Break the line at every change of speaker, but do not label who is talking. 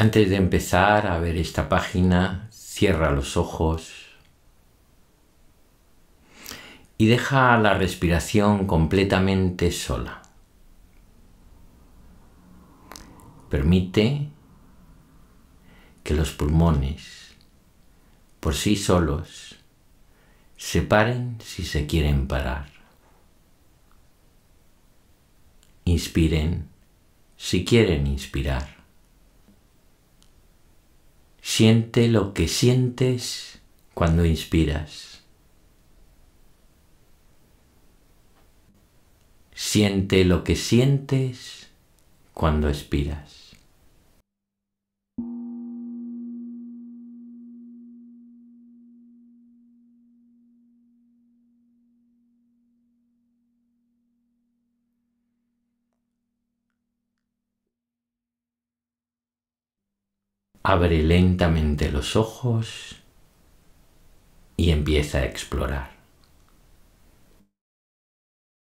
Antes de empezar a ver esta página, cierra los ojos y deja la respiración completamente sola. Permite que los pulmones por sí solos se paren si se quieren parar. Inspiren si quieren inspirar. Siente lo que sientes cuando inspiras. Siente lo que sientes cuando expiras. abre lentamente los ojos y empieza a explorar.